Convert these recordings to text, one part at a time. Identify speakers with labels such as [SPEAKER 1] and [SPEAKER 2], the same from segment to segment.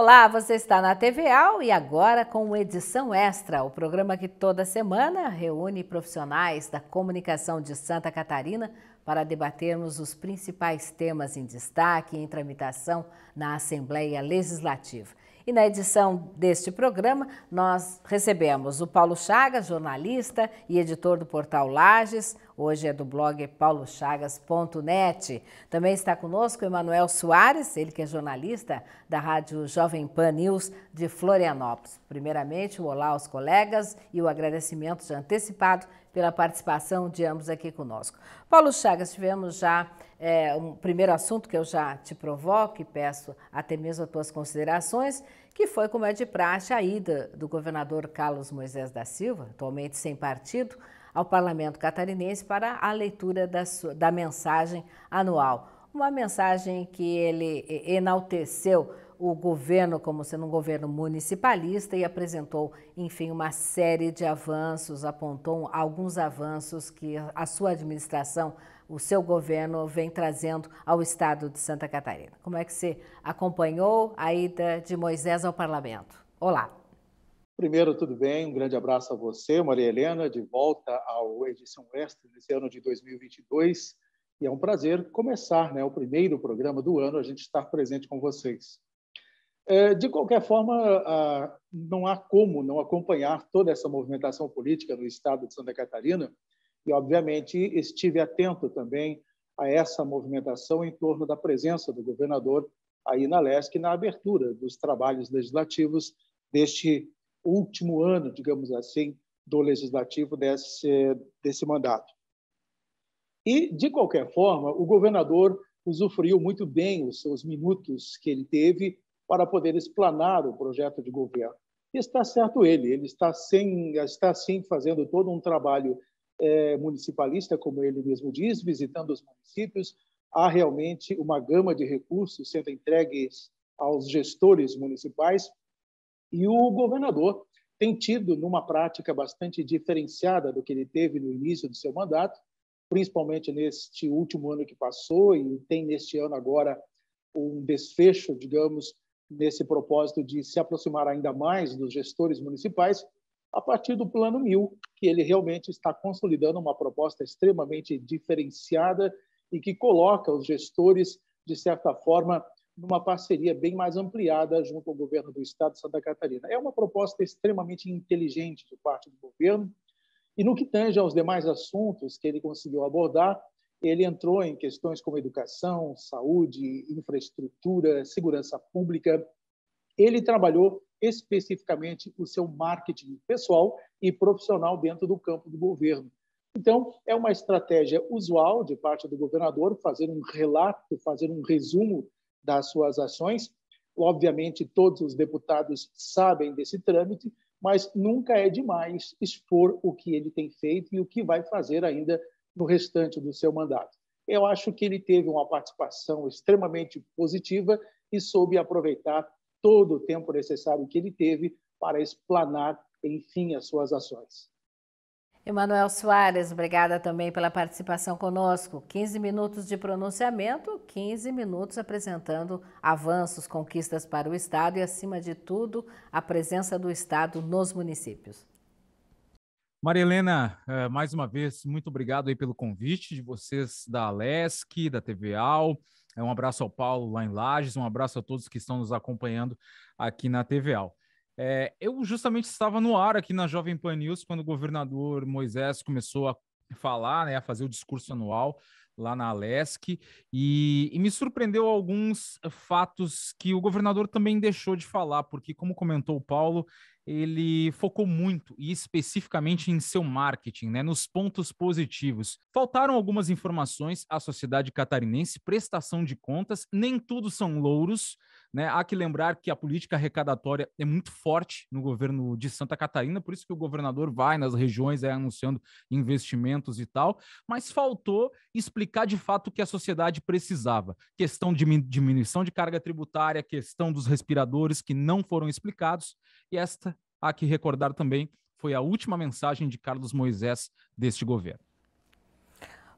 [SPEAKER 1] Olá, você está na TVAL e agora com Edição Extra, o programa que toda semana reúne profissionais da comunicação de Santa Catarina para debatermos os principais temas em destaque e em tramitação na Assembleia Legislativa. E na edição deste programa, nós recebemos o Paulo Chagas, jornalista e editor do portal Lages, Hoje é do blog paulochagas.net. Também está conosco Emanuel Soares, ele que é jornalista da Rádio Jovem Pan News de Florianópolis. Primeiramente, o olá aos colegas e o agradecimento já antecipado pela participação de ambos aqui conosco. Paulo Chagas, tivemos já é, um primeiro assunto que eu já te provoco e peço até mesmo as tuas considerações, que foi, como é de praxe, a ida do governador Carlos Moisés da Silva, atualmente sem partido, ao Parlamento Catarinense para a leitura da, sua, da mensagem anual. Uma mensagem que ele enalteceu o governo como sendo um governo municipalista e apresentou, enfim, uma série de avanços, apontou alguns avanços que a sua administração, o seu governo vem trazendo ao estado de Santa Catarina. Como é que você acompanhou a ida de Moisés ao parlamento? Olá.
[SPEAKER 2] Primeiro, tudo bem? Um grande abraço a você, Maria Helena, de volta ao Edição Extra nesse ano de 2022. E é um prazer começar né, o primeiro programa do ano, a gente estar presente com vocês. É, de qualquer forma, não há como não acompanhar toda essa movimentação política no estado de Santa Catarina e, obviamente, estive atento também a essa movimentação em torno da presença do governador aí na LESC na abertura dos trabalhos legislativos deste último ano, digamos assim, do legislativo desse, desse mandato. E, de qualquer forma, o governador usufruiu muito bem os seus minutos que ele teve para poder explanar o projeto de governo. E está certo ele, ele está, está sim fazendo todo um trabalho é, municipalista, como ele mesmo diz, visitando os municípios. Há realmente uma gama de recursos sendo entregues aos gestores municipais e o governador tem tido, numa prática bastante diferenciada do que ele teve no início do seu mandato, principalmente neste último ano que passou e tem neste ano agora um desfecho, digamos, nesse propósito de se aproximar ainda mais dos gestores municipais, a partir do Plano Mil, que ele realmente está consolidando uma proposta extremamente diferenciada e que coloca os gestores, de certa forma, numa parceria bem mais ampliada junto ao governo do estado de Santa Catarina. É uma proposta extremamente inteligente de parte do governo. E no que tange aos demais assuntos que ele conseguiu abordar, ele entrou em questões como educação, saúde, infraestrutura, segurança pública. Ele trabalhou especificamente o seu marketing pessoal e profissional dentro do campo do governo. Então, é uma estratégia usual de parte do governador fazer um relato, fazer um resumo das suas ações. Obviamente, todos os deputados sabem desse trâmite, mas nunca é demais expor o que ele tem feito e o que vai fazer ainda no restante do seu mandato. Eu acho que ele teve uma participação extremamente positiva e soube aproveitar todo o tempo necessário que ele teve para explanar, enfim, as suas ações.
[SPEAKER 1] Emanuel Soares, obrigada também pela participação conosco. 15 minutos de pronunciamento, 15 minutos apresentando avanços, conquistas para o Estado e, acima de tudo, a presença do Estado nos municípios.
[SPEAKER 3] Maria Helena, eh, mais uma vez, muito obrigado aí pelo convite de vocês da Alesc, da TV Al. É um abraço ao Paulo lá em Lages, um abraço a todos que estão nos acompanhando aqui na TV Al. É, eu justamente estava no ar aqui na Jovem Pan News quando o governador Moisés começou a falar, né, a fazer o discurso anual lá na Alesc, e, e, me surpreendeu alguns fatos que o governador também deixou de falar, porque, como comentou o Paulo, ele focou muito e especificamente em seu marketing, né, nos pontos positivos. Faltaram algumas informações à sociedade catarinense, prestação de contas, nem tudo são louros, né? Há que lembrar que a política arrecadatória é muito forte no governo de Santa Catarina, por isso que o governador vai nas regiões é, anunciando investimentos e tal, mas faltou explicar de fato o que a sociedade precisava. Questão de diminuição de carga tributária, questão dos respiradores que não foram explicados, e esta, há que recordar também, foi a última mensagem de Carlos Moisés deste governo.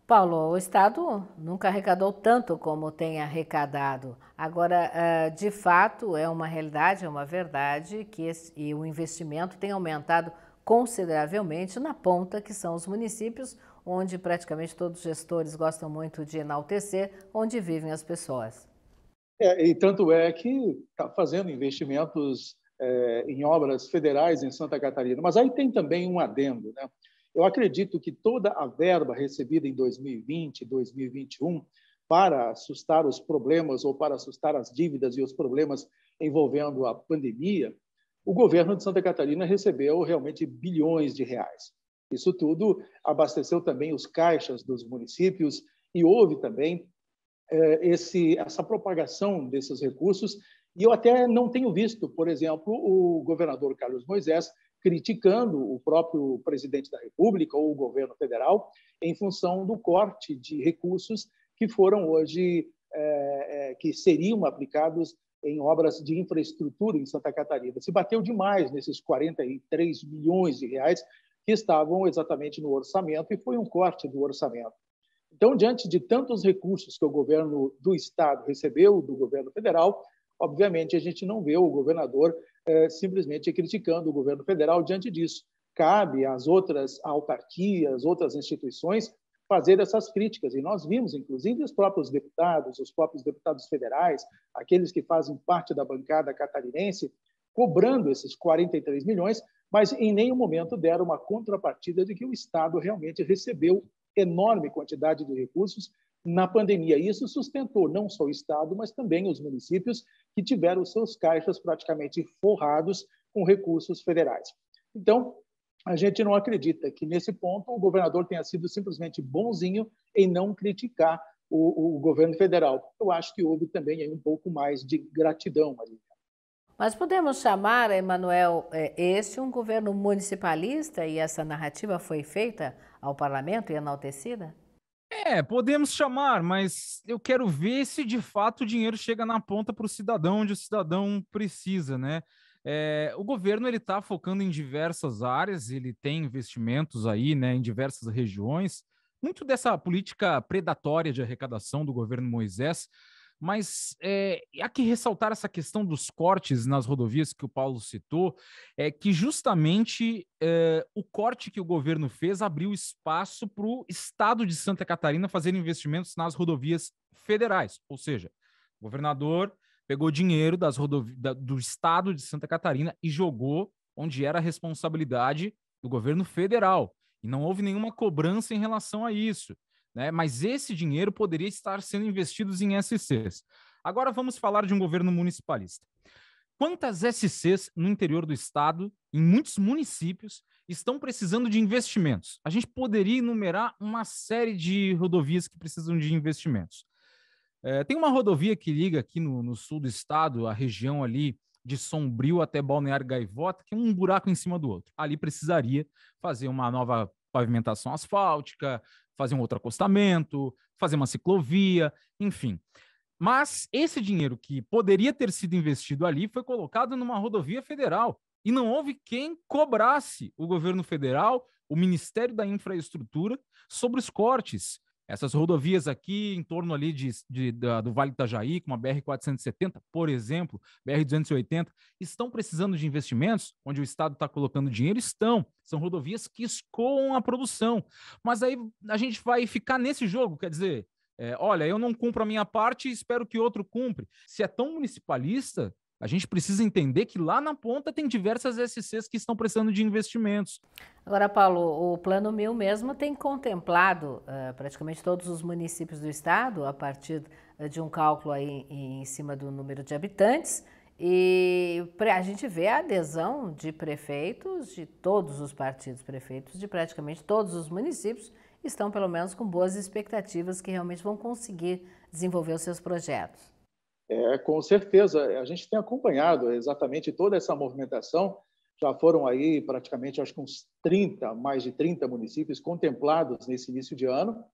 [SPEAKER 1] Paulo, o Estado nunca arrecadou tanto como tem arrecadado. Agora, eh, de fato, é uma realidade, é uma verdade que esse, e o investimento tem aumentado consideravelmente na ponta, que são os municípios, onde praticamente todos os gestores gostam muito de enaltecer, onde vivem as pessoas.
[SPEAKER 2] É, e tanto é que está fazendo investimentos é, em obras federais em Santa Catarina. Mas aí tem também um adendo, né? Eu acredito que toda a verba recebida em 2020 2021 para assustar os problemas ou para assustar as dívidas e os problemas envolvendo a pandemia, o governo de Santa Catarina recebeu realmente bilhões de reais. Isso tudo abasteceu também os caixas dos municípios e houve também eh, esse, essa propagação desses recursos. E eu até não tenho visto, por exemplo, o governador Carlos Moisés criticando o próprio presidente da República ou o governo federal em função do corte de recursos que foram hoje é, é que seriam aplicados em obras de infraestrutura em Santa Catarina. Se bateu demais nesses 43 milhões de reais que estavam exatamente no orçamento e foi um corte do orçamento. Então, diante de tantos recursos que o governo do estado recebeu do governo federal, obviamente a gente não vê o governador é, simplesmente criticando o governo federal diante disso. Cabe às outras autarquias, outras instituições, fazer essas críticas. E nós vimos, inclusive, os próprios deputados, os próprios deputados federais, aqueles que fazem parte da bancada catarinense, cobrando esses 43 milhões, mas em nenhum momento deram uma contrapartida de que o Estado realmente recebeu enorme quantidade de recursos na pandemia. Isso sustentou não só o Estado, mas também os municípios que tiveram seus caixas praticamente forrados com recursos federais. Então, a gente não acredita que, nesse ponto, o governador tenha sido simplesmente bonzinho em não criticar o, o governo federal. Eu acho que houve também um pouco mais de gratidão ali.
[SPEAKER 1] Mas podemos chamar, Emanuel, é, esse um governo municipalista e essa narrativa foi feita ao parlamento e enaltecida?
[SPEAKER 3] É, podemos chamar, mas eu quero ver se de fato o dinheiro chega na ponta para o cidadão onde o cidadão precisa, né? É, o governo ele está focando em diversas áreas, ele tem investimentos aí, né, em diversas regiões. Muito dessa política predatória de arrecadação do governo Moisés mas é, há que ressaltar essa questão dos cortes nas rodovias que o Paulo citou, é que justamente é, o corte que o governo fez abriu espaço para o estado de Santa Catarina fazer investimentos nas rodovias federais. Ou seja, o governador pegou dinheiro das rodovi da, do estado de Santa Catarina e jogou onde era a responsabilidade do governo federal. E não houve nenhuma cobrança em relação a isso. Né? Mas esse dinheiro poderia estar sendo investido em SCs. Agora vamos falar de um governo municipalista. Quantas SCs no interior do estado, em muitos municípios, estão precisando de investimentos? A gente poderia enumerar uma série de rodovias que precisam de investimentos. É, tem uma rodovia que liga aqui no, no sul do estado, a região ali de Sombrio até Balneário Gaivota, que é um buraco em cima do outro. Ali precisaria fazer uma nova pavimentação asfáltica, fazer um outro acostamento, fazer uma ciclovia, enfim. Mas esse dinheiro que poderia ter sido investido ali foi colocado numa rodovia federal e não houve quem cobrasse o governo federal, o Ministério da Infraestrutura, sobre os cortes, essas rodovias aqui, em torno ali de, de da, do Vale Itajaí, como a BR-470, por exemplo, BR-280, estão precisando de investimentos, onde o Estado está colocando dinheiro? Estão. São rodovias que escoam a produção. Mas aí a gente vai ficar nesse jogo, quer dizer, é, olha, eu não cumpro a minha parte e espero que outro cumpre. Se é tão municipalista, a gente precisa entender que lá na ponta tem diversas SCs que estão precisando de investimentos.
[SPEAKER 1] Agora, Paulo, o Plano Mil mesmo tem contemplado uh, praticamente todos os municípios do estado a partir eh, de um cálculo aí em cima do número de habitantes. E a gente vê a adesão de prefeitos de todos os partidos, prefeitos de praticamente todos os municípios estão pelo menos com boas expectativas que realmente vão conseguir desenvolver os seus projetos.
[SPEAKER 2] É, com certeza, é, a gente tem acompanhado exatamente toda essa movimentação. Já foram aí praticamente, acho que uns 30, mais de 30 municípios contemplados nesse início de ano.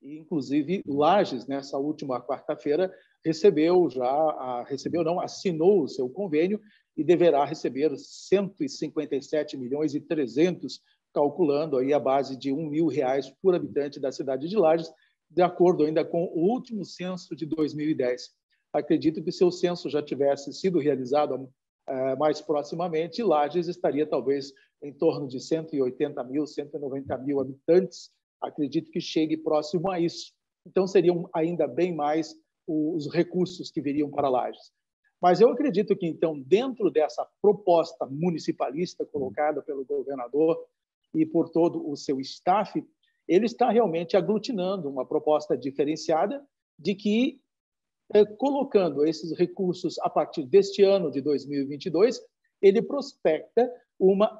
[SPEAKER 2] E, inclusive, Lages, nessa última quarta-feira, recebeu já, a, recebeu não, assinou o seu convênio e deverá receber 157 milhões e 300, calculando aí a base de um mil reais por habitante da cidade de Lages, de acordo ainda com o último censo de 2010 acredito que se o censo já tivesse sido realizado é, mais proximamente, Lages estaria talvez em torno de 180 mil, 190 mil habitantes. Acredito que chegue próximo a isso. Então, seriam ainda bem mais os recursos que viriam para Lages. Mas eu acredito que, então, dentro dessa proposta municipalista colocada pelo governador e por todo o seu staff, ele está realmente aglutinando uma proposta diferenciada de que é, colocando esses recursos a partir deste ano de 2022, ele prospecta uma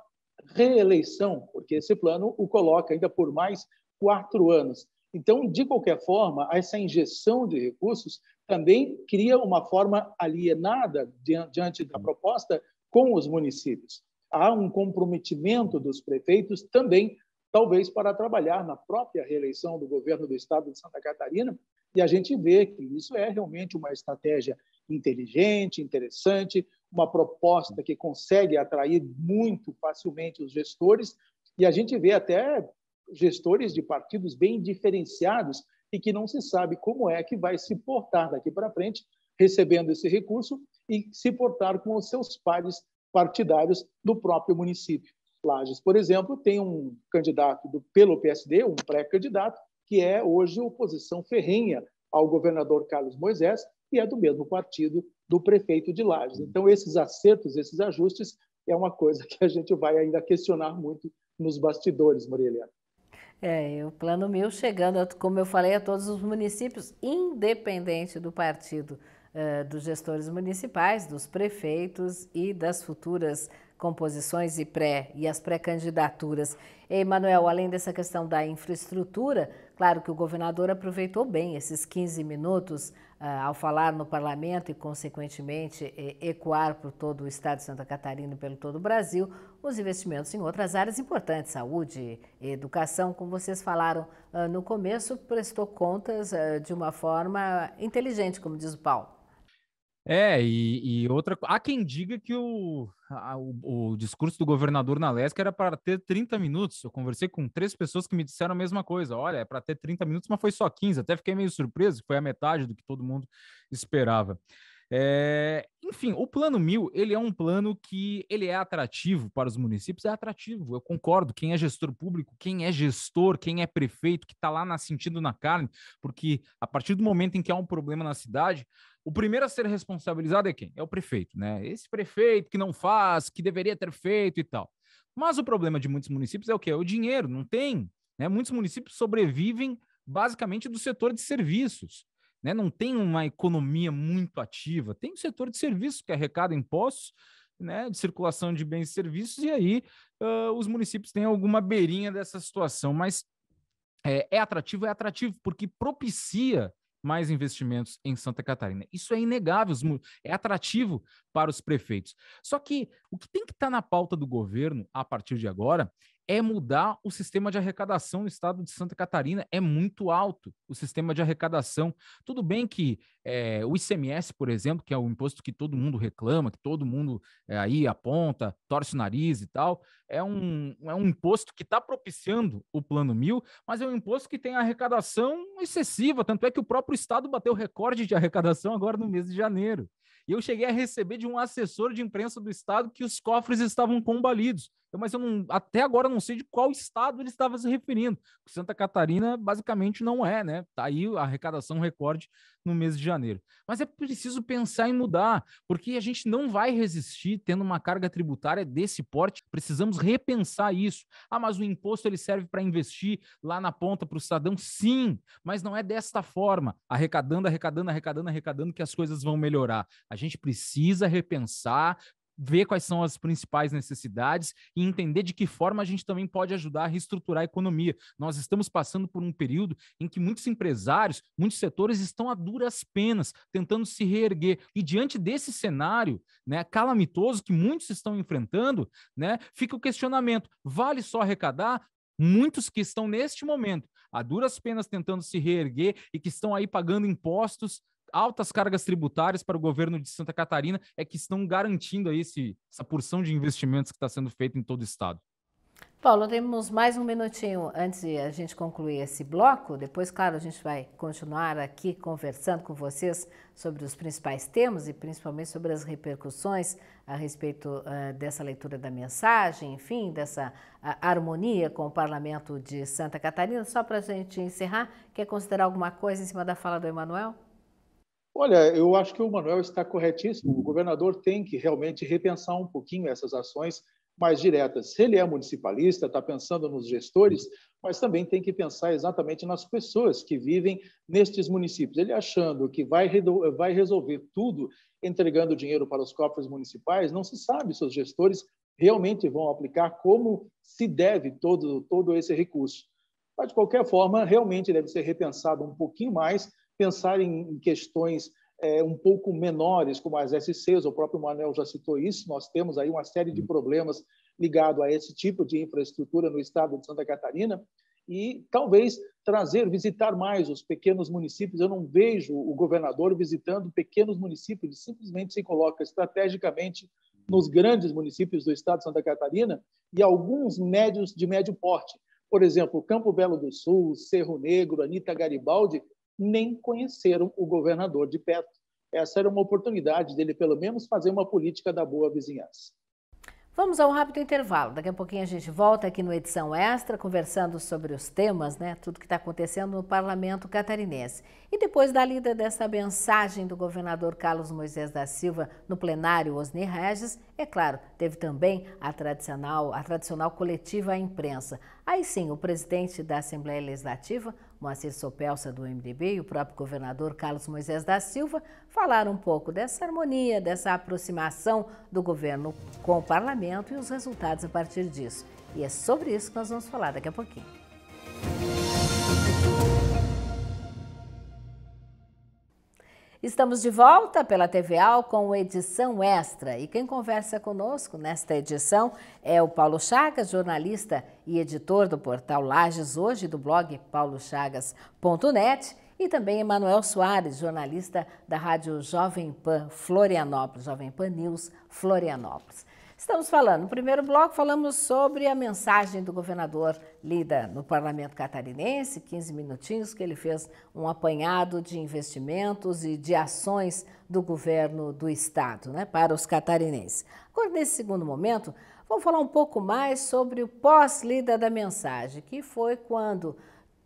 [SPEAKER 2] reeleição, porque esse plano o coloca ainda por mais quatro anos. Então, de qualquer forma, essa injeção de recursos também cria uma forma alienada diante da proposta com os municípios. Há um comprometimento dos prefeitos também, talvez para trabalhar na própria reeleição do governo do estado de Santa Catarina, e a gente vê que isso é realmente uma estratégia inteligente, interessante, uma proposta que consegue atrair muito facilmente os gestores, e a gente vê até gestores de partidos bem diferenciados e que não se sabe como é que vai se portar daqui para frente recebendo esse recurso e se portar com os seus pares partidários do próprio município. Lages, por exemplo, tem um candidato do, pelo PSD, um pré-candidato, que é hoje oposição ferrenha ao governador Carlos Moisés e é do mesmo partido do prefeito de Lages. Então, esses acertos, esses ajustes, é uma coisa que a gente vai ainda questionar muito nos bastidores, Morelia.
[SPEAKER 1] É, o Plano Mil chegando, como eu falei, a todos os municípios, independente do partido, eh, dos gestores municipais, dos prefeitos e das futuras composições e pré e as pré-candidaturas. Emanuel, além dessa questão da infraestrutura, claro que o governador aproveitou bem esses 15 minutos ah, ao falar no parlamento e, consequentemente, ecoar por todo o estado de Santa Catarina e pelo todo o Brasil os investimentos em outras áreas importantes, saúde, educação, como vocês falaram ah, no começo, prestou contas ah, de uma forma inteligente, como diz o Paulo.
[SPEAKER 3] É, e, e, outra. Há quem diga que o, a, o, o, discurso do governador na Lesca era para ter 30 minutos. Eu conversei com três pessoas que me disseram a mesma coisa. Olha, é para ter 30 minutos, mas foi só 15. Até fiquei meio surpreso, foi a metade do que todo mundo esperava. É, enfim, o plano mil ele é um plano que ele é atrativo para os municípios, é atrativo, eu concordo. Quem é gestor público, quem é gestor, quem é prefeito, que está lá na, sentindo na carne, porque a partir do momento em que há um problema na cidade, o primeiro a ser responsabilizado é quem? É o prefeito, né? Esse prefeito que não faz, que deveria ter feito e tal. Mas o problema de muitos municípios é o quê? É o dinheiro, não tem. Né? Muitos municípios sobrevivem basicamente do setor de serviços. Né? Não tem uma economia muito ativa. Tem o setor de serviços que arrecada impostos, né? de circulação de bens e serviços, e aí uh, os municípios têm alguma beirinha dessa situação. Mas é, é atrativo, é atrativo, porque propicia mais investimentos em Santa Catarina. Isso é inegável, é atrativo para os prefeitos. Só que o que tem que estar tá na pauta do governo a partir de agora é mudar o sistema de arrecadação no estado de Santa Catarina. É muito alto o sistema de arrecadação. Tudo bem que é, o ICMS, por exemplo, que é o imposto que todo mundo reclama, que todo mundo é, aí aponta, torce o nariz e tal, é um, é um imposto que está propiciando o Plano Mil, mas é um imposto que tem arrecadação excessiva. Tanto é que o próprio estado bateu recorde de arrecadação agora no mês de janeiro. E eu cheguei a receber de um assessor de imprensa do estado que os cofres estavam combalidos. Eu, mas eu não, até agora não sei de qual estado ele estava se referindo. Santa Catarina basicamente não é, né? Tá aí a arrecadação recorde no mês de janeiro. Mas é preciso pensar em mudar, porque a gente não vai resistir tendo uma carga tributária desse porte. Precisamos repensar isso. Ah, mas o imposto ele serve para investir lá na ponta para o cidadão? Sim, mas não é desta forma, arrecadando, arrecadando, arrecadando, arrecadando que as coisas vão melhorar. A gente precisa repensar, ver quais são as principais necessidades e entender de que forma a gente também pode ajudar a reestruturar a economia. Nós estamos passando por um período em que muitos empresários, muitos setores estão a duras penas tentando se reerguer. E diante desse cenário, né, calamitoso que muitos estão enfrentando, né, fica o questionamento: vale só arrecadar? Muitos que estão neste momento a duras penas tentando se reerguer e que estão aí pagando impostos, altas cargas tributárias para o governo de Santa Catarina é que estão garantindo aí esse, essa porção de investimentos que está sendo feita em todo o estado.
[SPEAKER 1] Paulo, temos mais um minutinho antes de a gente concluir esse bloco. Depois, claro, a gente vai continuar aqui conversando com vocês sobre os principais temas e principalmente sobre as repercussões a respeito uh, dessa leitura da mensagem, enfim, dessa uh, harmonia com o parlamento de Santa Catarina. Só para a gente encerrar, quer considerar alguma coisa em cima da fala do Emanuel?
[SPEAKER 2] Olha, eu acho que o Manuel está corretíssimo. O governador tem que realmente repensar um pouquinho essas ações mais diretas. Se ele é municipalista, está pensando nos gestores, mas também tem que pensar exatamente nas pessoas que vivem nestes municípios. Ele achando que vai, vai resolver tudo entregando dinheiro para os cofres municipais, não se sabe se os gestores realmente vão aplicar como se deve todo, todo esse recurso. Mas, de qualquer forma, realmente deve ser repensado um pouquinho mais pensar em questões é, um pouco menores, como as SCs, o próprio Manuel já citou isso, nós temos aí uma série de uhum. problemas ligados a esse tipo de infraestrutura no estado de Santa Catarina, e talvez trazer, visitar mais os pequenos municípios. Eu não vejo o governador visitando pequenos municípios, ele simplesmente se coloca estrategicamente nos grandes municípios do estado de Santa Catarina e alguns médios de médio porte. Por exemplo, Campo Belo do Sul, Cerro Negro, Anitta Garibaldi nem conheceram o governador de perto. Essa era uma oportunidade dele, pelo menos, fazer uma política da boa vizinhança.
[SPEAKER 1] Vamos a um rápido intervalo. Daqui a pouquinho a gente volta aqui no Edição Extra, conversando sobre os temas, né? Tudo que está acontecendo no parlamento catarinense. E depois da lida dessa mensagem do governador Carlos Moisés da Silva no plenário Osni Regis, é claro, teve também a tradicional, a tradicional coletiva à imprensa. Aí sim, o presidente da Assembleia Legislativa Moacir Sopelsa, do MDB, e o próprio governador Carlos Moisés da Silva falaram um pouco dessa harmonia, dessa aproximação do governo com o parlamento e os resultados a partir disso. E é sobre isso que nós vamos falar daqui a pouquinho. Estamos de volta pela TVAL com edição extra. E quem conversa conosco nesta edição é o Paulo Chagas, jornalista e editor do portal Lages Hoje, do blog paulochagas.net, e também Emanuel Soares, jornalista da rádio Jovem Pan Florianópolis, Jovem Pan News Florianópolis. Estamos falando, no primeiro bloco, falamos sobre a mensagem do governador lida no parlamento catarinense, 15 minutinhos, que ele fez um apanhado de investimentos e de ações do governo do estado né, para os catarinenses. Agora, nesse segundo momento, vamos falar um pouco mais sobre o pós-lida da mensagem, que foi quando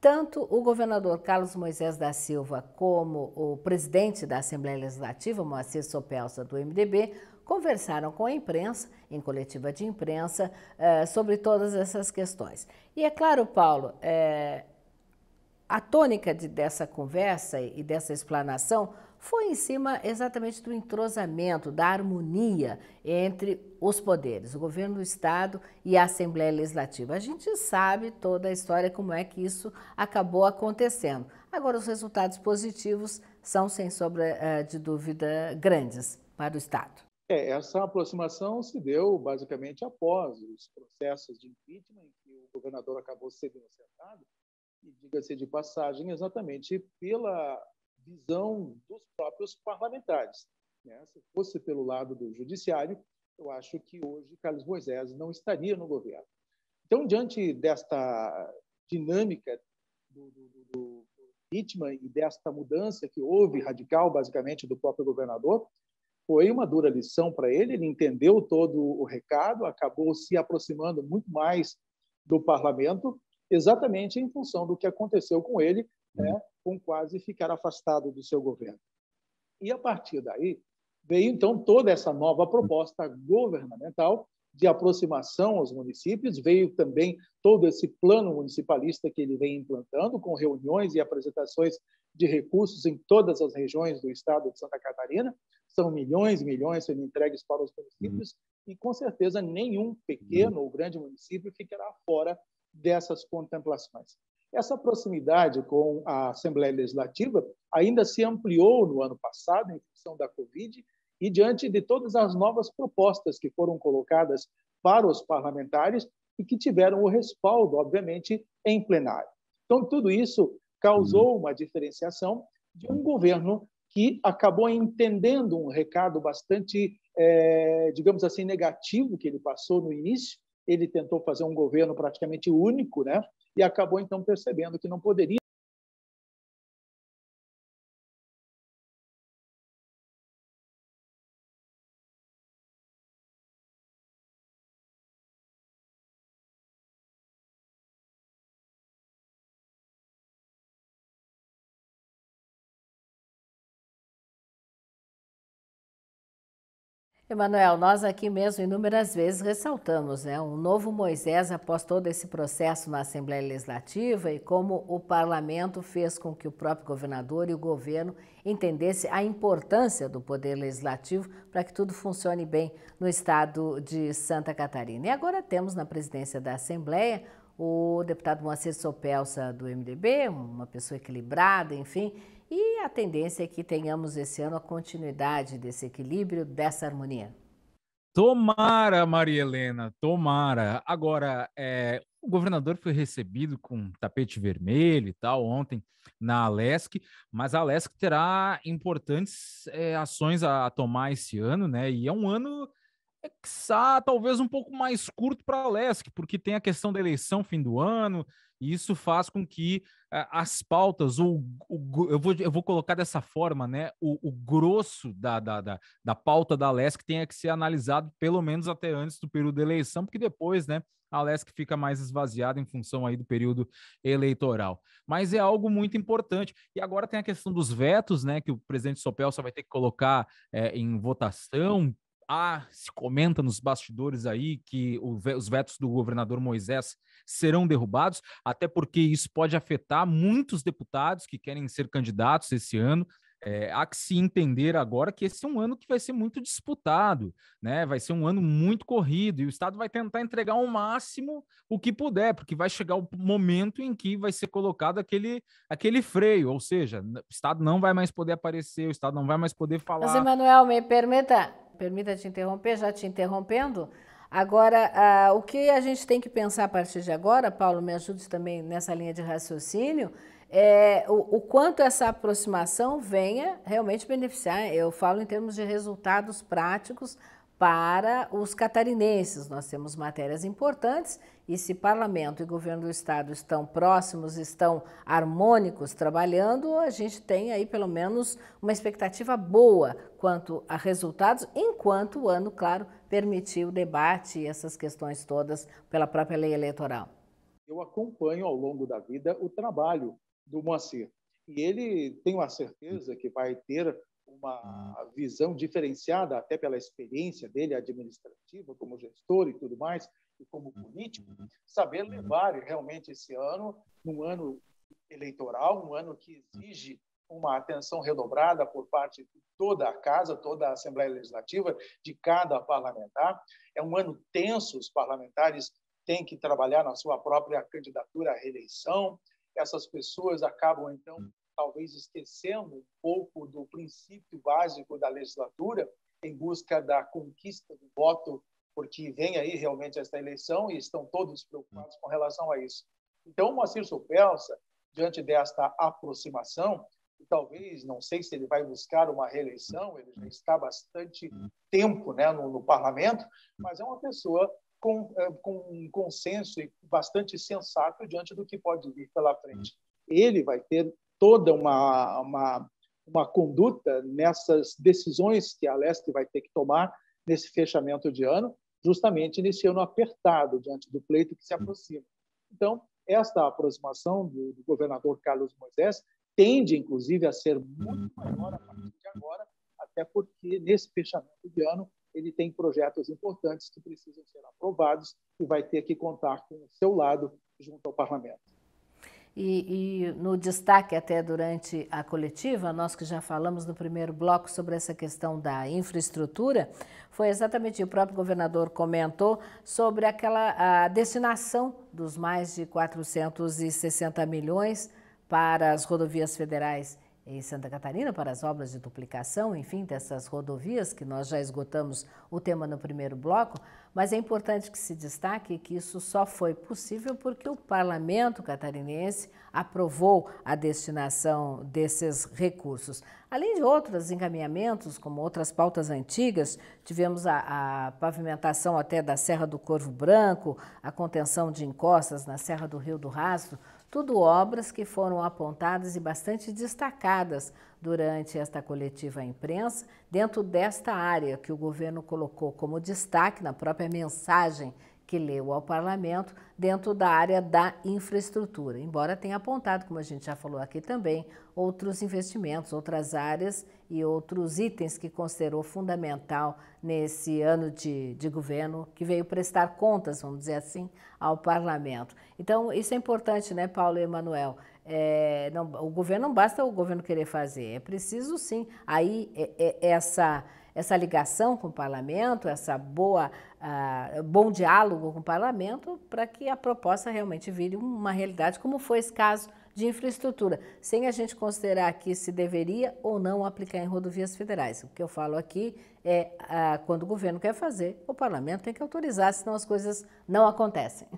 [SPEAKER 1] tanto o governador Carlos Moisés da Silva como o presidente da Assembleia Legislativa, Moacir Sopelsa, do MDB, conversaram com a imprensa, em coletiva de imprensa, eh, sobre todas essas questões. E é claro, Paulo, eh, a tônica de, dessa conversa e dessa explanação foi em cima exatamente do entrosamento, da harmonia entre os poderes, o governo do Estado e a Assembleia Legislativa. A gente sabe toda a história, como é que isso acabou acontecendo. Agora, os resultados positivos são, sem sombra eh, de dúvida, grandes para o Estado.
[SPEAKER 2] É, essa aproximação se deu basicamente após os processos de impeachment em que o governador acabou sendo acertado, e diga-se de passagem, exatamente pela visão dos próprios parlamentares. Né? Se fosse pelo lado do judiciário, eu acho que hoje Carlos Moisés não estaria no governo. Então, diante desta dinâmica do, do, do, do impeachment e desta mudança que houve radical, basicamente, do próprio governador, foi uma dura lição para ele, ele entendeu todo o recado, acabou se aproximando muito mais do parlamento, exatamente em função do que aconteceu com ele, né, uhum. com quase ficar afastado do seu governo. E a partir daí veio então toda essa nova proposta governamental de aproximação aos municípios, veio também todo esse plano municipalista que ele vem implantando, com reuniões e apresentações de recursos em todas as regiões do estado de Santa Catarina, são milhões e milhões sendo entregues para os municípios, uhum. e com certeza nenhum pequeno uhum. ou grande município ficará fora dessas contemplações. Essa proximidade com a Assembleia Legislativa ainda se ampliou no ano passado, em função da Covid, e diante de todas as novas propostas que foram colocadas para os parlamentares e que tiveram o respaldo, obviamente, em plenário. Então, tudo isso causou uhum. uma diferenciação de um governo que acabou entendendo um recado bastante, é, digamos assim, negativo que ele passou no início. Ele tentou fazer um governo praticamente único, né? E acabou então percebendo que não poderia
[SPEAKER 1] Emanuel, nós aqui mesmo inúmeras vezes ressaltamos, né? Um novo Moisés após todo esse processo na Assembleia Legislativa e como o parlamento fez com que o próprio governador e o governo entendessem a importância do poder legislativo para que tudo funcione bem no estado de Santa Catarina. E agora temos na presidência da Assembleia o deputado Moacir Sopelsa do MDB, uma pessoa equilibrada, enfim, e a tendência é que tenhamos esse ano a continuidade desse equilíbrio, dessa harmonia.
[SPEAKER 3] Tomara, Maria Helena, tomara. Agora, é, o governador foi recebido com tapete vermelho e tal ontem na Alesc, mas a Alesc terá importantes é, ações a, a, tomar esse ano, né? E é um ano, é, quiçá, talvez um pouco mais curto para a Alesc, porque tem a questão da eleição fim do ano, e isso faz com que as pautas, o, o, eu, vou, eu vou colocar dessa forma, né? O, o grosso da, da, da, da pauta da Lesc tenha que ser analisado pelo menos até antes do período de eleição, porque depois, né? A Lesc fica mais esvaziada em função aí do período eleitoral. Mas é algo muito importante. E agora tem a questão dos vetos, né? Que o presidente Sopel só vai ter que colocar é, em votação há, ah, se comenta nos bastidores aí que o, os vetos do governador Moisés serão derrubados, até porque isso pode afetar muitos deputados que querem ser candidatos esse ano. É, há que se entender agora que esse é um ano que vai ser muito disputado, né? Vai ser um ano muito corrido e o Estado vai tentar entregar ao máximo o que puder, porque vai chegar o momento em que vai ser colocado aquele, aquele freio, ou seja, o Estado não vai mais poder aparecer, o Estado não vai mais poder falar. Mas,
[SPEAKER 1] Emanuel, me permita, Permita te interromper, já te interrompendo. Agora, ah, o que a gente tem que pensar a partir de agora, Paulo, me ajude também nessa linha de raciocínio, é o, o quanto essa aproximação venha realmente beneficiar. Eu falo em termos de resultados práticos para os catarinenses. Nós temos matérias importantes e se parlamento e governo do estado estão próximos, estão harmônicos trabalhando, a gente tem aí pelo menos uma expectativa boa quanto a resultados, enquanto o ano, claro, permitir o debate e essas questões todas pela própria lei eleitoral.
[SPEAKER 2] Eu acompanho ao longo da vida o trabalho do Moacir e ele tenho a certeza que vai ter uma ah. visão diferenciada até pela experiência dele administrativa como gestor e tudo mais e como uhum. político, saber uhum. levar realmente esse ano, num ano eleitoral, um ano que uhum. exige uma atenção redobrada por parte de toda a casa, toda a Assembleia Legislativa, de cada parlamentar. É um ano tenso, os parlamentares têm que trabalhar na sua própria candidatura à reeleição. Essas pessoas acabam então talvez esquecendo um pouco do princípio básico da legislatura em busca da conquista do voto, porque vem aí realmente esta eleição e estão todos preocupados com relação a isso. Então, o Moacir Supelsa, diante desta aproximação, e talvez, não sei se ele vai buscar uma reeleição, ele já está bastante tempo né, no, no parlamento, mas é uma pessoa com, eh, com um consenso e bastante sensato diante do que pode vir pela frente. Ele vai ter toda uma, uma, uma conduta nessas decisões que a Leste vai ter que tomar nesse fechamento de ano, justamente nesse ano apertado diante do pleito que se aproxima. Então, esta aproximação do, do governador Carlos Moisés tende, inclusive, a ser muito maior a partir de agora, até porque nesse fechamento de ano ele tem projetos importantes que precisam ser aprovados e vai ter que contar com o seu lado junto ao parlamento.
[SPEAKER 1] E, e, no destaque até durante a coletiva, nós que já falamos no primeiro bloco sobre essa questão da infraestrutura, foi exatamente o próprio governador comentou sobre aquela a destinação dos mais de 460 milhões para as rodovias federais em Santa Catarina para as obras de duplicação, enfim, dessas rodovias que nós já esgotamos o tema no primeiro bloco, mas é importante que se destaque que isso só foi possível porque o parlamento catarinense aprovou a destinação desses recursos. Além de outros encaminhamentos, como outras pautas antigas, tivemos a, a pavimentação até da Serra do Corvo Branco, a contenção de encostas na Serra do Rio do Rastro, tudo obras que foram apontadas e bastante destacadas durante esta coletiva à imprensa, dentro desta área que o governo colocou como destaque na própria mensagem que leu ao parlamento, dentro da área da infraestrutura, embora tenha apontado, como a gente já falou aqui também, outros investimentos, outras áreas e outros itens que considerou fundamental nesse ano de, de, governo, que veio prestar contas, vamos dizer assim, ao parlamento. Então, isso é importante, né, Paulo e Emanuel? É, não, o governo não basta o governo querer fazer, é preciso sim. Aí, é, é, essa essa ligação com o parlamento, essa boa, uh, bom diálogo com o parlamento, para que a proposta realmente vire uma realidade, como foi esse caso de infraestrutura, sem a gente considerar que se deveria ou não aplicar em rodovias federais. O que eu falo aqui é ah, quando o governo quer fazer, o parlamento tem que autorizar, senão as coisas não acontecem.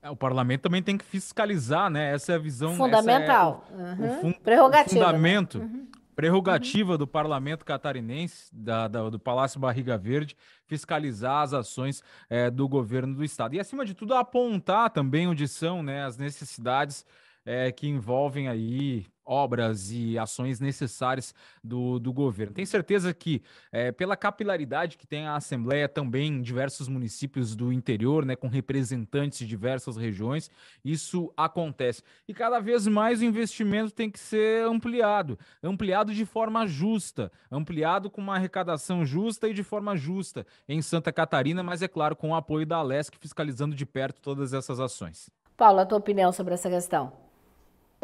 [SPEAKER 3] É, o parlamento também tem que fiscalizar, né? Essa é a visão é fundamental, é o, uhum. o fun uhum. Prerrogativa, o né? fundamento né? uhum. Prerrogativa uhum. do parlamento catarinense, da, da, do Palácio Barriga Verde, fiscalizar as ações é, do governo do estado. E, acima de tudo, apontar também onde são né, as necessidades é, que envolvem aí obras e ações necessárias do, do governo. Tenho certeza que, é, pela capilaridade que tem a Assembleia também em diversos municípios do interior, né, com representantes de diversas regiões, isso acontece. E cada vez mais o investimento tem que ser ampliado ampliado de forma justa, ampliado com uma arrecadação justa e de forma justa em Santa Catarina, mas é claro, com o apoio da Alesc fiscalizando de perto todas essas ações.
[SPEAKER 1] Paulo, a tua opinião sobre essa questão?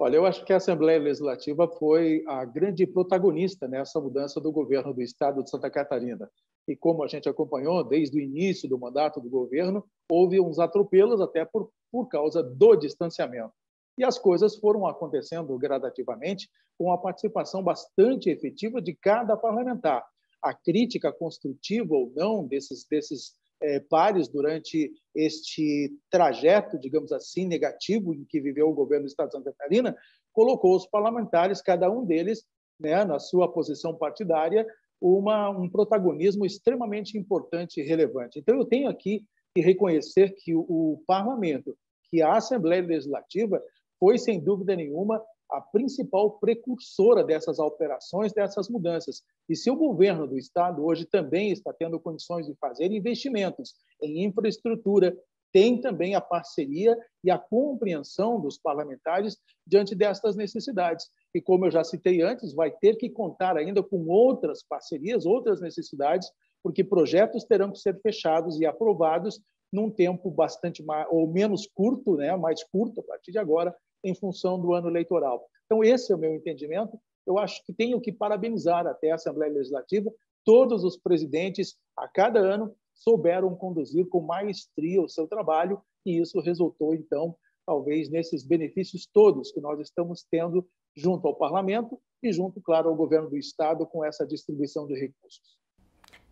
[SPEAKER 2] Olha, eu acho que a Assembleia Legislativa foi a grande protagonista nessa mudança do governo do Estado de Santa Catarina. E como a gente acompanhou desde o início do mandato do governo, houve uns atropelos até por, por causa do distanciamento. E as coisas foram acontecendo gradativamente, com a participação bastante efetiva de cada parlamentar. A crítica construtiva ou não desses, desses é, pares durante este trajeto, digamos assim, negativo em que viveu o governo do Estado de Santa Catarina, colocou os parlamentares, cada um deles, né, na sua posição partidária, uma, um protagonismo extremamente importante e relevante. Então, eu tenho aqui que reconhecer que o, o parlamento, que a Assembleia Legislativa, foi, sem dúvida nenhuma, a principal precursora dessas alterações, dessas mudanças. E se o governo do Estado hoje também está tendo condições de fazer investimentos em infraestrutura, tem também a parceria e a compreensão dos parlamentares diante destas necessidades. E como eu já citei antes, vai ter que contar ainda com outras parcerias, outras necessidades, porque projetos terão que ser fechados e aprovados num tempo bastante mais, ou menos curto, né, mais curto a partir de agora, em função do ano eleitoral. Então, esse é o meu entendimento. Eu acho que tenho que parabenizar até a Assembleia Legislativa. Todos os presidentes, a cada ano, souberam conduzir com maestria o seu trabalho, e isso resultou, então, talvez nesses benefícios todos que nós estamos tendo junto ao parlamento e junto, claro, ao governo do estado com essa distribuição de recursos.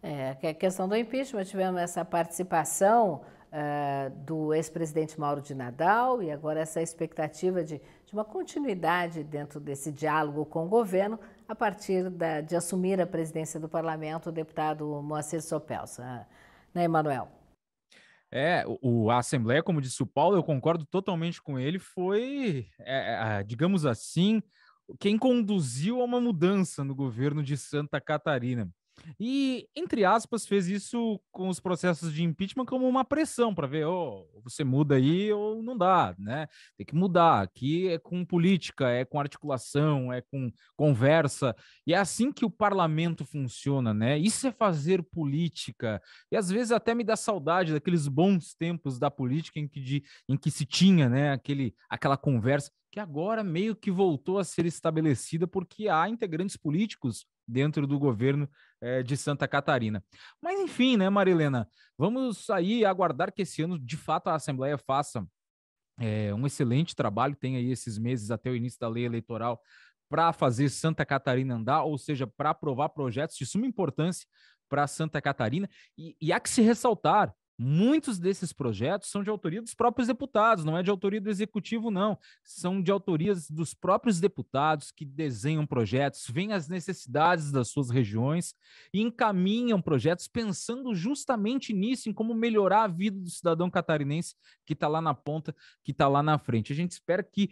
[SPEAKER 1] É, a é questão do impeachment, tivemos essa participação uh, do ex-presidente Mauro de Nadal e agora essa expectativa de, de, uma continuidade dentro desse diálogo com o governo a partir da, de assumir a presidência do parlamento o deputado Moacir Sopelsa. Né, Emanuel?
[SPEAKER 3] É, o, a Assembleia, como disse o Paulo, eu concordo totalmente com ele, foi, é, é digamos assim, quem conduziu a uma mudança no governo de Santa Catarina. E, entre aspas, fez isso com os processos de impeachment como uma pressão para ver, oh, você muda aí ou não dá, né? Tem que mudar. Aqui é com política, é com articulação, é com conversa. E é assim que o parlamento funciona, né? Isso é fazer política. E às vezes até me dá saudade daqueles bons tempos da política em que, de, em que se tinha, né, aquele, aquela conversa que agora meio que voltou a ser estabelecida porque há integrantes políticos dentro do governo é, de Santa Catarina. Mas enfim, né, Marilena? Vamos aí aguardar que esse ano, de fato, a Assembleia faça é, um excelente trabalho, tem aí esses meses até o início da lei eleitoral para fazer Santa Catarina andar, ou seja, para aprovar projetos de suma importância para Santa Catarina. E, e, há que se ressaltar Muitos desses projetos são de autoria dos próprios deputados, não é de autoria do executivo, não. São de autorias dos próprios deputados que desenham projetos, veem as necessidades das suas regiões e encaminham projetos pensando justamente nisso, em como melhorar a vida do cidadão catarinense que está lá na ponta, que está lá na frente. A gente espera que,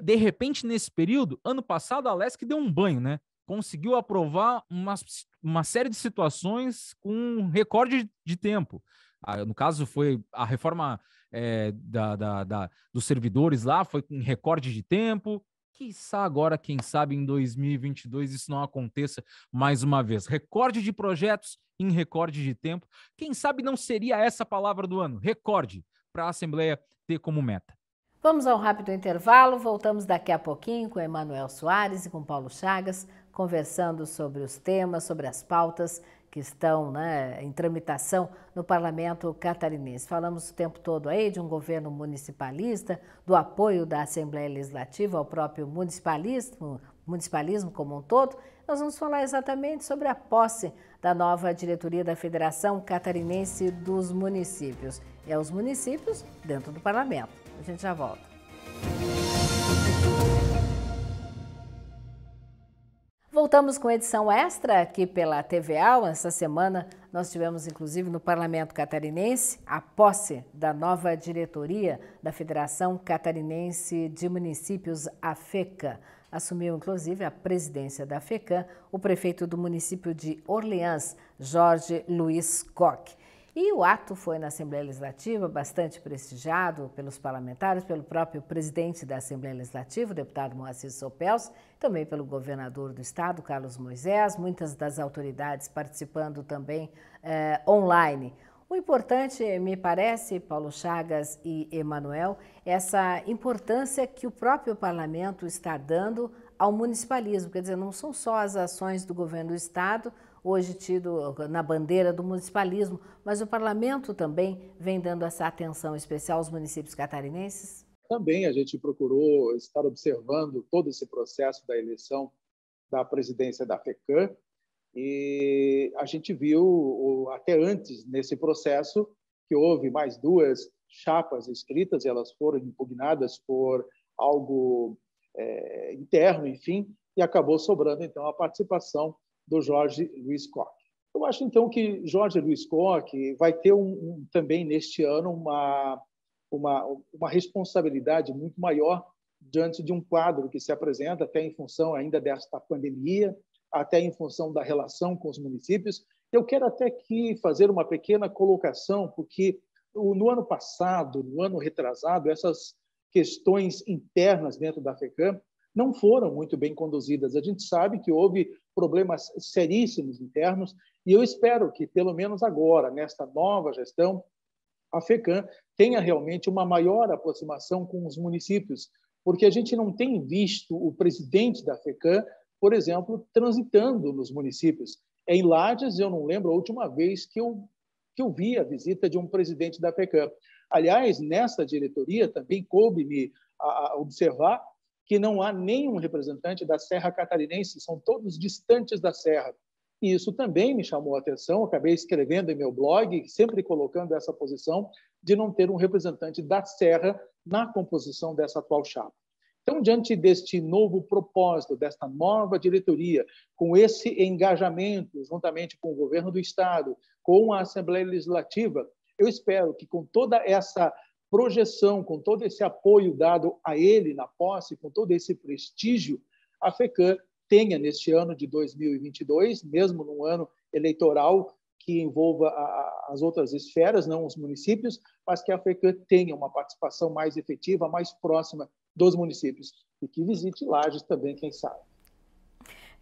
[SPEAKER 3] de repente, nesse período, ano passado, a que deu um banho, né? Conseguiu aprovar uma, uma série de situações com um recorde de tempo a, no caso, foi a reforma é, da, da, da, dos servidores lá, foi em recorde de tempo. Quiçá agora, quem sabe em 2022 isso não aconteça mais uma vez. Recorde de projetos em recorde de tempo. Quem sabe não seria essa palavra do ano, recorde, para a Assembleia ter como meta.
[SPEAKER 1] Vamos a um rápido intervalo, voltamos daqui a pouquinho com Emanuel Soares e com Paulo Chagas, conversando sobre os temas, sobre as pautas que estão né, em tramitação no parlamento catarinense. Falamos o tempo todo aí de um governo municipalista, do apoio da Assembleia Legislativa ao próprio municipalismo, municipalismo como um todo. Nós vamos falar exatamente sobre a posse da nova diretoria da Federação Catarinense dos Municípios. É os municípios dentro do parlamento. A gente já volta. voltamos com edição extra aqui pela TVA. Essa semana nós tivemos, inclusive, no Parlamento Catarinense, a posse da nova diretoria da Federação Catarinense de Municípios, a FECA. Assumiu, inclusive, a presidência da FECAM o prefeito do município de Orleans, Jorge Luiz Koch. E o ato foi na Assembleia Legislativa, bastante prestigiado pelos parlamentares, pelo próprio presidente da Assembleia Legislativa, o deputado Moacir Sopels, também pelo governador do estado, Carlos Moisés, muitas das autoridades participando também eh, online. O importante, me parece, Paulo Chagas e Emanuel, é essa importância que o próprio parlamento está dando ao municipalismo, quer dizer, não são só as ações do governo do estado, hoje tido eh, na bandeira do municipalismo, mas o parlamento também vem dando essa atenção especial aos municípios catarinenses?
[SPEAKER 2] Também a gente procurou estar observando todo esse processo da eleição da presidência da FECAM e a gente viu até antes nesse processo que houve mais duas chapas escritas, e elas foram impugnadas por algo é, interno, enfim, e acabou sobrando então a participação do Jorge Luiz Koch. Eu acho, então, que Jorge Luiz Koch vai ter um, um, também neste ano uma, uma, uma responsabilidade muito maior diante de um quadro que se apresenta, até em função ainda desta pandemia, até em função da relação com os municípios. Eu quero até que fazer uma pequena colocação, porque no ano passado, no ano retrasado, essas questões internas dentro da FECAM não foram muito bem conduzidas. A gente sabe que houve problemas seríssimos internos e eu espero que, pelo menos agora, nesta nova gestão, a FECAM tenha realmente uma maior aproximação com os municípios, porque a gente não tem visto o presidente da FECAM, por exemplo, transitando nos municípios. Em Lages, eu não lembro a última vez que eu, que eu vi a visita de um presidente da FECAM. Aliás, nessa diretoria também coube-me observar que não há nenhum representante da Serra Catarinense, são todos distantes da Serra. E isso também me chamou a atenção, acabei escrevendo em meu blog, sempre colocando essa posição de não ter um representante da Serra na composição dessa atual chapa. Então, diante deste novo propósito, desta nova diretoria, com esse engajamento juntamente com o governo do Estado, com a Assembleia Legislativa, eu espero que com toda essa projeção, com todo esse apoio dado a ele na posse, com todo esse prestígio, a FECAM tenha neste ano de 2022, mesmo num ano eleitoral que envolva as outras esferas, não os municípios, mas que a FECAM tenha uma participação mais efetiva, mais próxima dos municípios e que visite Lages também, quem sabe.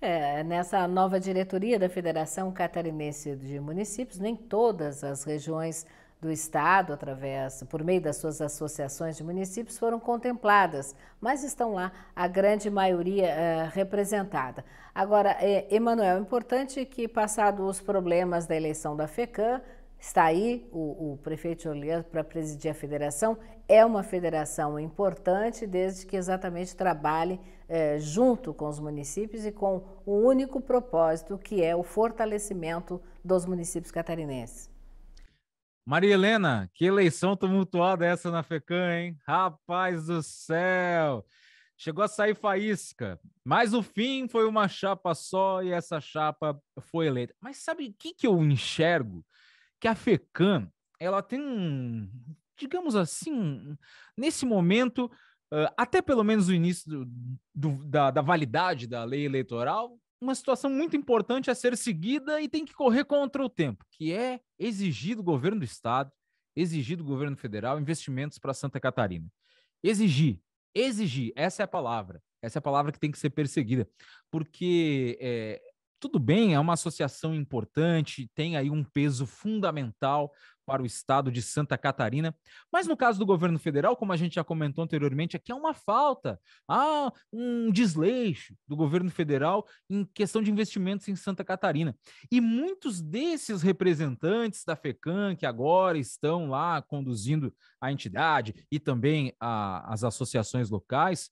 [SPEAKER 1] É, nessa nova diretoria da Federação Catarinense de Municípios, nem todas as regiões do Estado, através, por meio das suas associações de municípios, foram contempladas, mas estão lá a grande maioria é, representada. Agora, é, Emanuel, é importante que, passados os problemas da eleição da FECAM, está aí o, o prefeito Olias para presidir a federação. É uma federação importante, desde que exatamente trabalhe é, junto com os municípios e com o único propósito, que é o fortalecimento dos municípios catarinenses.
[SPEAKER 3] Maria Helena, que eleição tumultuada essa na FECAM, hein? Rapaz do céu! Chegou a sair faísca, mas o fim foi uma chapa só e essa chapa foi eleita. Mas sabe o que, que eu enxergo? Que a FECAM, ela tem um, digamos assim, nesse momento, ah, até pelo menos o início do, do, da, da validade da lei eleitoral, uma situação muito importante a ser seguida e tem que correr contra o tempo, que é exigir do governo do estado, exigir do governo federal investimentos para Santa Catarina. Exigir, exigir, essa é a palavra. Essa é a palavra que tem que ser perseguida, porque é, tudo bem, é uma associação importante, tem aí um peso fundamental para o estado de Santa Catarina. Mas no caso do governo federal, como a gente já comentou anteriormente, aqui é uma falta, há ah, um desleixo do governo federal em questão de investimentos em Santa Catarina. E muitos desses representantes da FECAM, que agora estão lá conduzindo a entidade e também a, as associações locais,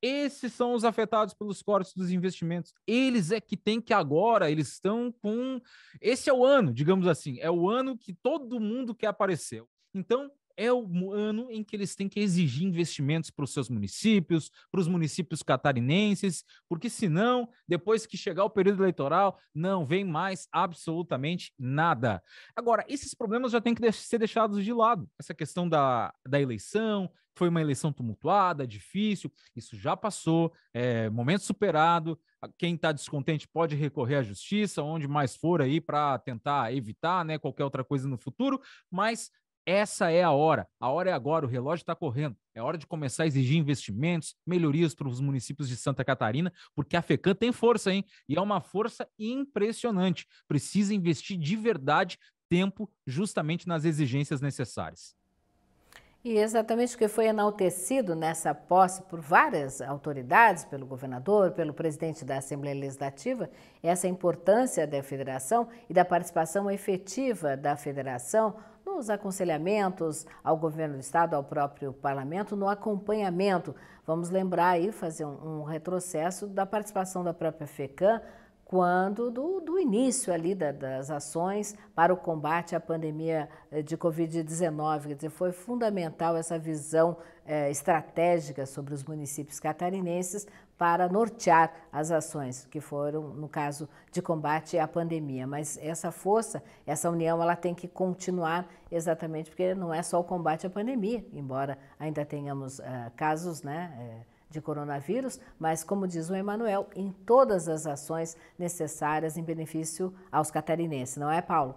[SPEAKER 3] esses são os afetados pelos cortes dos investimentos. Eles é que tem que agora, eles estão com. Esse é o ano, digamos assim, é o ano que todo mundo quer aparecer. Então, é o ano em que eles têm que exigir investimentos para os seus municípios, para os municípios catarinenses, porque senão, depois que chegar o período eleitoral, não vem mais absolutamente nada. Agora, esses problemas já têm que ser deixados de lado. Essa questão da, da eleição, foi uma eleição tumultuada, difícil, isso já passou, é, momento superado. Quem está descontente pode recorrer à justiça, onde mais for aí para tentar evitar né, qualquer outra coisa no futuro, mas essa é a hora. A hora é agora. O relógio está correndo. É hora de começar a exigir investimentos, melhorias para os municípios de Santa Catarina, porque a FECAM tem força, hein? E é uma força impressionante. Precisa investir de verdade tempo justamente nas exigências necessárias.
[SPEAKER 1] E exatamente o que foi enaltecido nessa posse por várias autoridades, pelo governador, pelo presidente da Assembleia Legislativa, essa importância da federação e da participação efetiva da federação nos aconselhamentos ao governo do estado, ao próprio parlamento, no acompanhamento. Vamos lembrar aí, fazer um, um retrocesso da participação da própria FECAM quando do, do, início ali da, das ações para o combate à pandemia eh, de Covid-19. Quer dizer, foi fundamental essa visão eh, estratégica sobre os municípios catarinenses para nortear as ações que foram, no caso, de combate à pandemia. Mas essa força, essa união, ela tem que continuar exatamente porque não é só o combate à pandemia, embora ainda tenhamos uh, casos, né? Eh, de coronavírus, mas, como diz o Emanuel, em todas as ações necessárias em benefício aos catarinenses, não é, Paulo?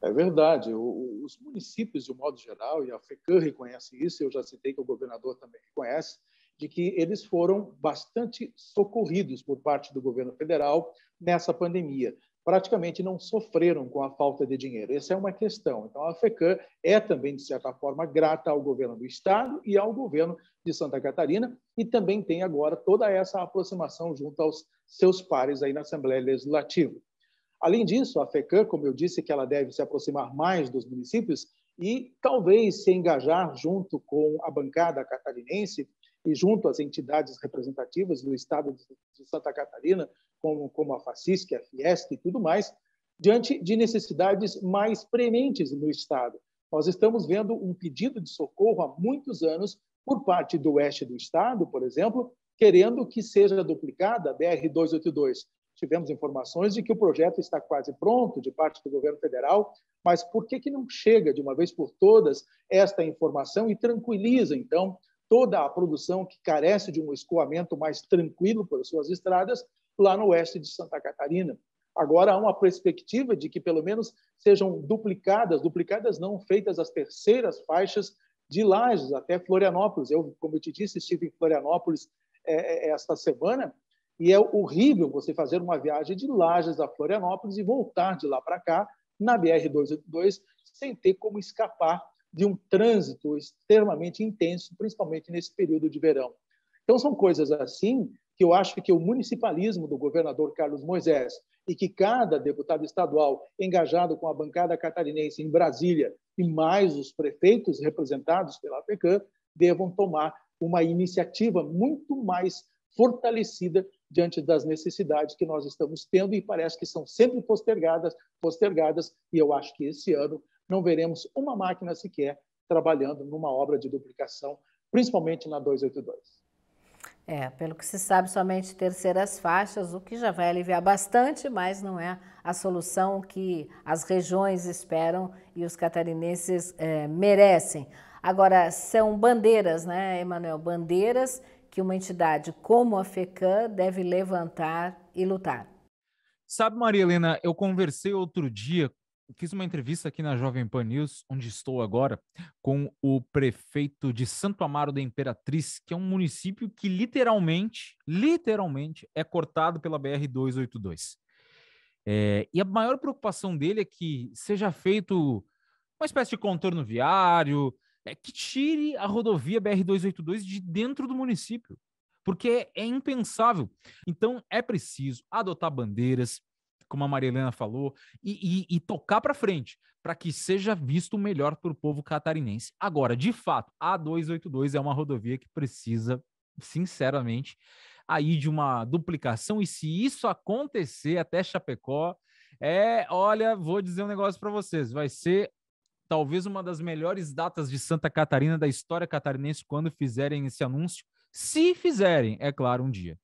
[SPEAKER 2] É verdade. os municípios, de um modo geral, e a FECAM reconhece isso, eu já citei que o governador também reconhece, de que eles foram bastante socorridos por parte do governo federal nessa pandemia. Praticamente não sofreram com a falta de dinheiro. Essa é uma questão. Então, a FECAM é também, de certa forma, grata ao governo do Estado e ao governo de Santa Catarina, e também tem agora toda essa aproximação junto aos seus pares aí na Assembleia Legislativa. Além disso, a FECAM, como eu disse, que ela deve se aproximar mais dos municípios e talvez se engajar junto com a bancada catarinense e junto às entidades representativas do Estado de Santa Catarina, como, como a FACISC, a Fiesc e tudo mais, diante de necessidades mais prementes no Estado. Nós estamos vendo um pedido de socorro há muitos anos por parte do oeste do Estado, por exemplo, querendo que seja duplicada a BR-282. Tivemos informações de que o projeto está quase pronto de parte do governo federal, mas por que, que não chega de uma vez por todas esta informação e tranquiliza, então, toda a produção que carece de um escoamento mais tranquilo por suas estradas lá no oeste de Santa Catarina. Agora há uma perspectiva de que pelo menos sejam duplicadas, duplicadas não, feitas as terceiras faixas de Lages até Florianópolis. Eu, como eu te disse, estive em Florianópolis é, é, é esta semana e é horrível você fazer uma viagem de Lages a Florianópolis e voltar de lá para cá na BR-282 sem ter como escapar de um trânsito extremamente intenso, principalmente nesse período de verão. Então, são coisas assim que eu acho que o municipalismo do governador Carlos Moisés e que cada deputado estadual engajado com a bancada catarinense em Brasília e mais os prefeitos representados pela PECAM devam tomar uma iniciativa muito mais fortalecida diante das necessidades que nós estamos tendo e parece que são sempre postergadas, postergadas, e eu acho que esse ano não veremos uma máquina sequer trabalhando numa obra de duplicação, principalmente na 282.
[SPEAKER 1] É, pelo que se sabe, somente terceiras faixas, o que já vai aliviar bastante, mas não é a solução que as regiões esperam e os catarinenses é, merecem. Agora, são bandeiras, né, Emanuel? Bandeiras que uma entidade como a FECAM deve levantar e lutar.
[SPEAKER 3] Sabe, Maria Helena, eu conversei outro dia fiz uma entrevista aqui na Jovem Pan News, onde estou agora, com o prefeito de Santo Amaro da Imperatriz, que é um município que literalmente, literalmente é cortado pela BR 282. É, e a maior preocupação dele é que seja feito uma espécie de contorno viário, é, que tire a rodovia BR 282 de dentro do município, porque é impensável. Então é preciso adotar bandeiras, como a Marilena falou, e, e, e tocar para frente, para que seja visto melhor para o povo catarinense. Agora, de fato, a 282 é uma rodovia que precisa, sinceramente, aí de uma duplicação, e se isso acontecer até Chapecó, é, olha, vou dizer um negócio para vocês, vai ser talvez uma das melhores datas de Santa Catarina da história catarinense quando fizerem
[SPEAKER 1] esse anúncio, se fizerem, é claro, um dia.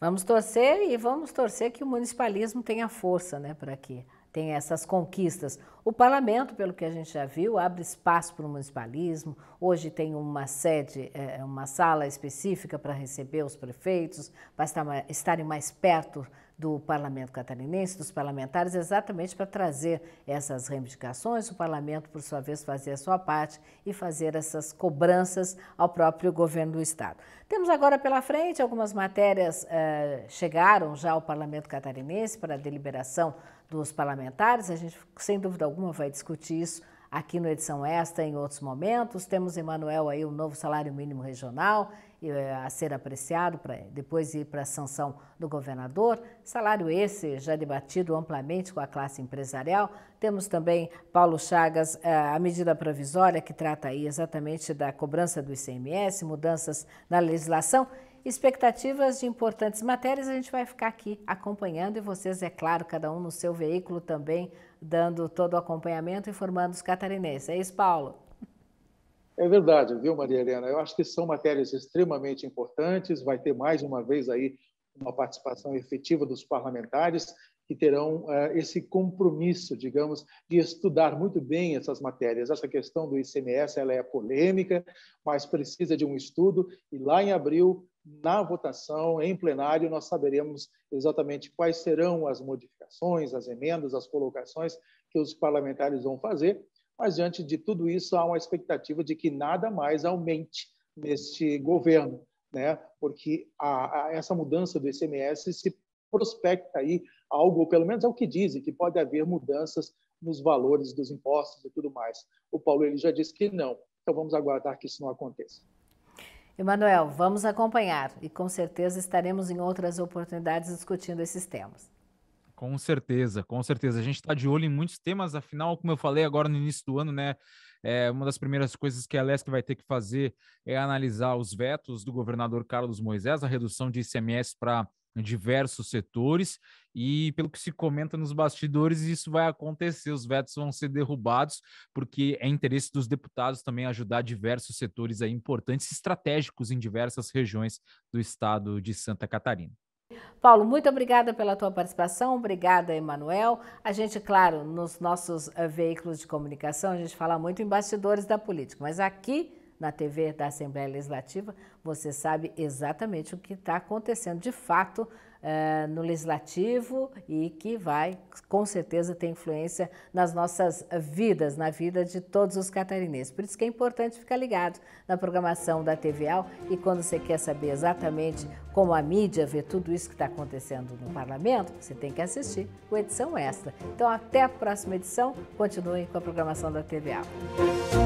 [SPEAKER 1] Vamos torcer e vamos torcer que o municipalismo tenha força né, para que tenha essas conquistas. O parlamento, pelo que a gente já viu, abre espaço para o municipalismo. Hoje tem uma sede, é, uma sala específica para receber os prefeitos, para estarem mais perto do Parlamento Catarinense, dos parlamentares, exatamente para trazer essas reivindicações, o Parlamento, por sua vez, fazer a sua parte e fazer essas cobranças ao próprio governo do Estado. Temos agora pela frente algumas matérias eh, chegaram já ao Parlamento Catarinense para deliberação dos parlamentares. A gente, sem dúvida alguma, vai discutir isso aqui no Edição Esta em outros momentos. Temos, Emanuel, aí o novo salário mínimo regional é, a ser apreciado para depois ir para a sanção do governador. Salário esse já debatido amplamente com a classe empresarial. Temos também, Paulo Chagas, é, a medida provisória que trata aí exatamente da cobrança do ICMS, mudanças na legislação expectativas de importantes matérias. A gente vai ficar aqui acompanhando e vocês, é claro, cada um no seu veículo também, dando todo o acompanhamento, informando os catarinenses. É isso, Paulo.
[SPEAKER 2] É verdade, viu, Maria Helena? Eu acho que são matérias extremamente importantes. Vai ter mais uma vez aí uma participação efetiva dos parlamentares que terão uh, esse compromisso, digamos, de estudar muito bem essas matérias. Essa questão do ICMS ela é polêmica, mas precisa de um estudo e lá em abril, na votação em plenário, nós saberemos exatamente quais serão as modificações, as emendas, as colocações que os parlamentares vão fazer mas, diante de tudo isso, há uma expectativa de que nada mais aumente neste governo, né? porque a, a, essa mudança do ICMS se prospecta aí algo, ou pelo menos é o que dizem, que pode haver mudanças nos valores dos impostos e tudo mais. O Paulo ele já disse que não, então vamos aguardar que isso não aconteça.
[SPEAKER 1] Emanuel, vamos acompanhar e com certeza estaremos em outras oportunidades discutindo esses temas.
[SPEAKER 3] Com certeza, com certeza. A gente está de olho em muitos temas, afinal, como eu falei agora no início do ano, né? É, uma das primeiras coisas que a LESC vai ter que fazer é analisar os vetos do governador Carlos Moisés, a redução de ICMS para diversos setores, e pelo que se comenta nos bastidores, isso vai acontecer, os vetos vão ser derrubados, porque é interesse dos deputados também ajudar diversos setores aí importantes estratégicos em diversas regiões do estado de Santa Catarina.
[SPEAKER 1] Paulo, muito obrigada pela tua participação, obrigada, Emanuel. A gente, claro, nos nossos eh, veículos de comunicação, a gente fala muito em bastidores da política, mas aqui na TV da Assembleia Legislativa, você sabe exatamente o que está acontecendo de fato uh, no legislativo e que vai, com certeza, ter influência nas nossas vidas, na vida de todos os catarinenses. Por isso que é importante ficar ligado na programação da TVAL e quando você quer saber exatamente como a mídia vê tudo isso que está acontecendo no parlamento, você tem que assistir o Edição Extra. Então, até a próxima edição. continue com a programação da TVAL.